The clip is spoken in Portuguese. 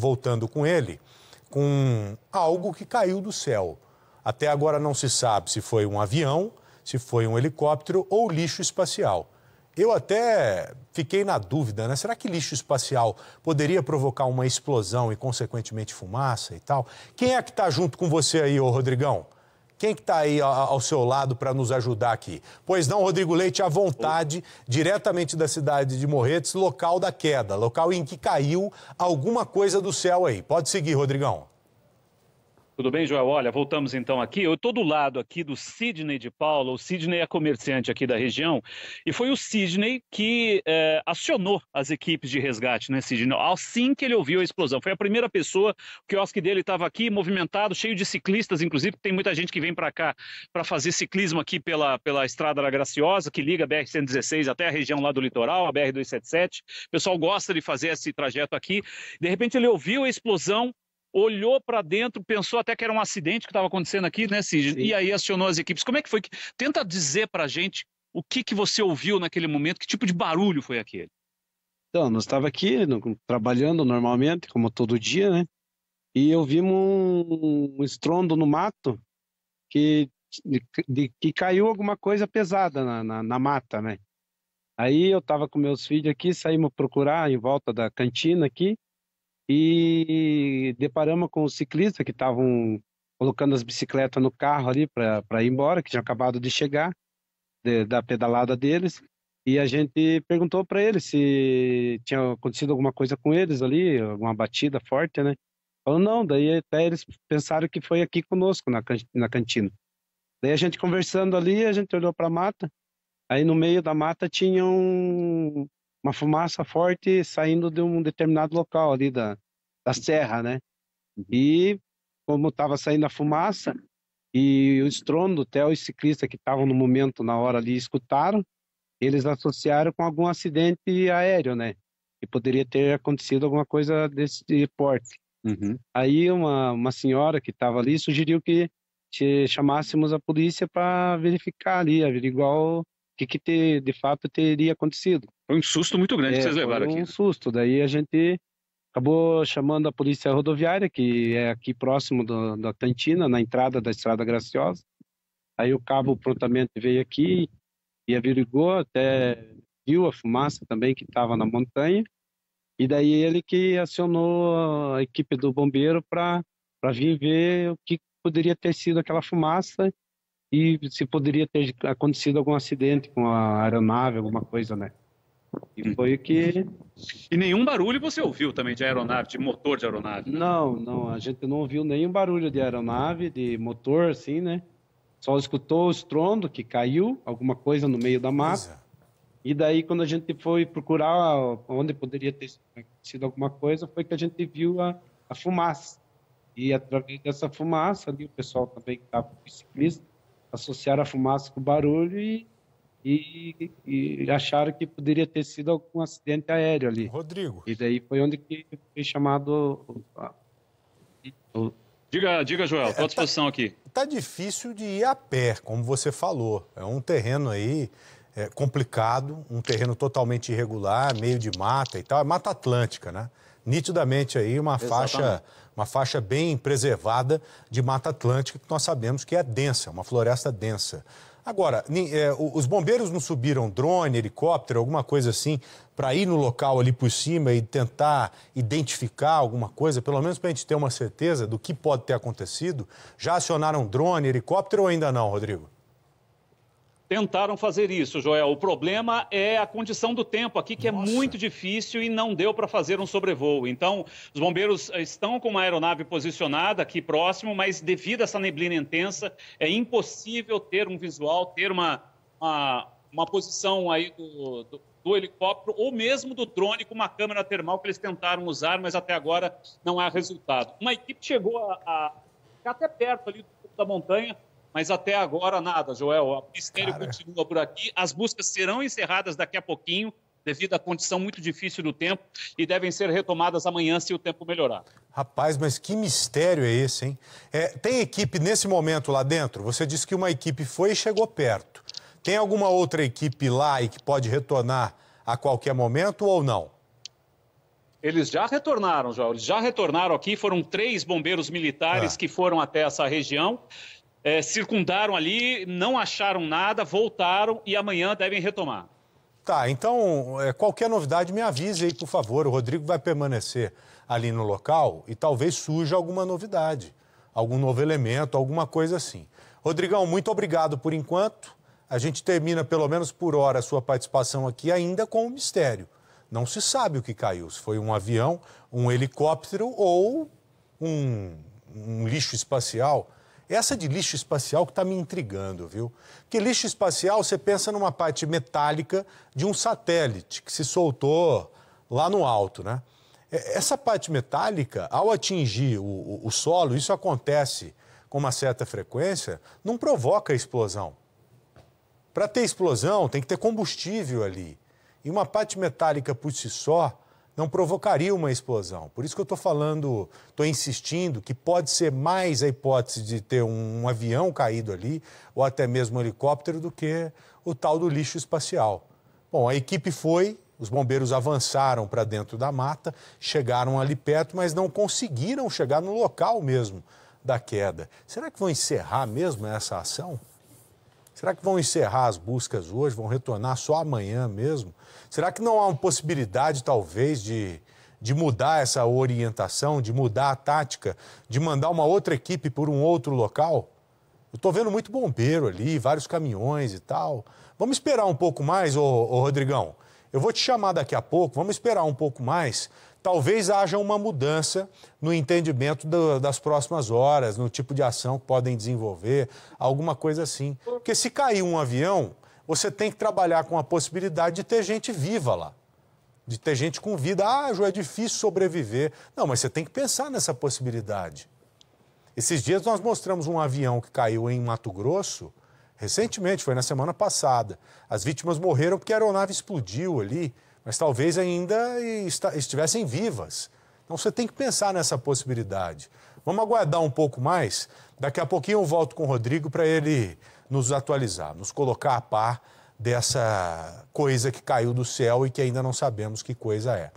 voltando com ele com algo que caiu do céu. Até agora não se sabe se foi um avião, se foi um helicóptero ou lixo espacial. Eu até fiquei na dúvida, né? Será que lixo espacial poderia provocar uma explosão e, consequentemente, fumaça e tal? Quem é que está junto com você aí, ô Rodrigão? Quem que está aí ao seu lado para nos ajudar aqui? Pois não, Rodrigo Leite, à vontade, diretamente da cidade de Morretes, local da queda, local em que caiu alguma coisa do céu aí. Pode seguir, Rodrigão. Tudo bem, Joel? Olha, voltamos então aqui. Eu estou do lado aqui do Sidney de Paula. O Sidney é comerciante aqui da região e foi o Sidney que é, acionou as equipes de resgate, né, Sidney? Assim que ele ouviu a explosão. Foi a primeira pessoa, o quiosque dele estava aqui, movimentado, cheio de ciclistas, inclusive tem muita gente que vem para cá para fazer ciclismo aqui pela, pela Estrada da Graciosa, que liga a BR-116 até a região lá do litoral, a BR-277. O pessoal gosta de fazer esse trajeto aqui. De repente ele ouviu a explosão, olhou para dentro, pensou até que era um acidente que estava acontecendo aqui, né, Cid? Sim. E aí acionou as equipes. Como é que foi? Tenta dizer para a gente o que, que você ouviu naquele momento, que tipo de barulho foi aquele? Então, nós estava aqui no, trabalhando normalmente, como todo dia, né? E ouvimos um, um estrondo no mato que, de, de, que caiu alguma coisa pesada na, na, na mata, né? Aí eu estava com meus filhos aqui, saímos procurar em volta da cantina aqui, e deparamos com os ciclistas que estavam colocando as bicicletas no carro ali para ir embora, que tinham acabado de chegar de, da pedalada deles. E a gente perguntou para eles se tinha acontecido alguma coisa com eles ali, alguma batida forte, né? Falou, não, daí até eles pensaram que foi aqui conosco, na, na cantina. Daí a gente conversando ali, a gente olhou para a mata, aí no meio da mata tinha um, uma fumaça forte saindo de um determinado local ali da, da uhum. serra, né? Uhum. E como estava saindo a fumaça e o estrondo, até os ciclistas que estavam no momento, na hora ali, escutaram, eles associaram com algum acidente aéreo, né? E poderia ter acontecido alguma coisa desse porte. Uhum. Aí uma, uma senhora que estava ali sugeriu que chamássemos a polícia para verificar ali, averiguar o, que, que ter, de fato teria acontecido. Foi um susto muito grande é, que vocês levaram aqui. um né? susto. Daí a gente acabou chamando a polícia rodoviária, que é aqui próximo do, da Tantina, na entrada da Estrada Graciosa. Aí o cabo prontamente veio aqui e averigou, até viu a fumaça também que estava na montanha. E daí ele que acionou a equipe do bombeiro para vir ver o que poderia ter sido aquela fumaça e se poderia ter acontecido algum acidente com a aeronave, alguma coisa, né? E hum. foi o que. E nenhum barulho você ouviu também de aeronave, de motor de aeronave? Né? Não, não, a gente não ouviu nenhum barulho de aeronave, de motor, assim, né? Só escutou o estrondo que caiu, alguma coisa no meio da mata. É. E daí, quando a gente foi procurar onde poderia ter acontecido alguma coisa, foi que a gente viu a, a fumaça. E através dessa fumaça, ali, o pessoal também que estava com ciclista, associaram a fumaça com o barulho e, e, e, acharam que poderia ter sido algum acidente aéreo ali. Rodrigo. E daí foi onde que foi chamado. O... Diga, diga, Joel, qual é, à tá disposição tá, aqui. Está difícil de ir a pé, como você falou. É um terreno aí é, complicado, um terreno totalmente irregular, meio de mata e tal. É Mata Atlântica, né? nitidamente aí uma Exatamente. faixa uma faixa bem preservada de Mata Atlântica, que nós sabemos que é densa, uma floresta densa. Agora, é, os bombeiros não subiram drone, helicóptero, alguma coisa assim, para ir no local ali por cima e tentar identificar alguma coisa, pelo menos para a gente ter uma certeza do que pode ter acontecido? Já acionaram drone, helicóptero ou ainda não, Rodrigo? Tentaram fazer isso, Joel. O problema é a condição do tempo aqui, que é Nossa. é muito difícil e não deu para fazer um sobrevoo. Então, os bombeiros eh, estão com uma aeronave posicionada aqui próximo, mas devido a essa neblina intensa, é impossível ter um visual, ter uma, uma, uma posição aí do, do, do helicóptero ou mesmo do drone com uma câmera termal que eles tentaram usar, mas até agora não há resultado. Uma equipe chegou a, a ficar até perto ali da montanha mas até agora nada, Joel. O mistério Cara. continua por aqui. As buscas serão encerradas daqui a pouquinho, devido à condição muito difícil do tempo, e devem ser retomadas amanhã se o tempo melhorar. Rapaz, mas que mistério é esse, hein? É, tem equipe nesse momento lá dentro? Você disse que uma equipe foi e chegou perto. Tem alguma outra equipe lá e que pode retornar a qualquer momento ou não? Eles já retornaram, Joel. Eles já retornaram aqui. Foram três bombeiros militares ah. que foram até essa região é, circundaram ali, não acharam nada, voltaram e amanhã devem retomar. Tá, então é, qualquer novidade me avise aí, por favor. O Rodrigo vai permanecer ali no local e talvez surja alguma novidade, algum novo elemento, alguma coisa assim. Rodrigão, muito obrigado por enquanto. A gente termina, pelo menos por hora, a sua participação aqui ainda com o um mistério. Não se sabe o que caiu, se foi um avião, um helicóptero ou um, um lixo espacial. Essa de lixo espacial que está me intrigando, viu? Porque lixo espacial, você pensa numa parte metálica de um satélite que se soltou lá no alto, né? É, essa parte metálica, ao atingir o, o, o solo, isso acontece com uma certa frequência, não provoca explosão. Para ter explosão, tem que ter combustível ali. E uma parte metálica por si só, não provocaria uma explosão. Por isso que eu estou falando, estou insistindo que pode ser mais a hipótese de ter um, um, avião caído ali, ou até mesmo um helicóptero, do que o tal do lixo espacial. Bom, a equipe foi, os bombeiros avançaram para dentro da mata, chegaram ali perto, mas não conseguiram chegar no local mesmo da queda. Será que vão encerrar mesmo essa ação? Será que vão encerrar as buscas hoje? Vão retornar só amanhã mesmo? Será que não há uma possibilidade, talvez, de, de mudar essa orientação, de mudar a tática, de mandar uma outra equipe por um outro local? Eu estou vendo muito bombeiro ali, vários caminhões e tal. Vamos esperar um pouco mais, o Rodrigão. Eu vou te chamar daqui a pouco, vamos esperar um pouco mais. Talvez haja uma mudança no entendimento do, das próximas horas, no tipo de ação que podem desenvolver, alguma coisa assim. Porque se cair um avião, você tem que trabalhar com a possibilidade de ter gente viva lá. De ter gente com vida. Ah, jo, é difícil sobreviver. Não, mas você tem que pensar nessa possibilidade. Esses dias nós mostramos um avião que caiu em Mato Grosso Recentemente, foi na semana passada. As vítimas morreram porque a aeronave explodiu ali, mas talvez ainda estivessem vivas. Então você tem que pensar nessa possibilidade. Vamos aguardar um pouco mais. Daqui a pouquinho eu volto com o Rodrigo para ele nos atualizar, nos colocar a par dessa coisa que caiu do céu e que ainda não sabemos que coisa é.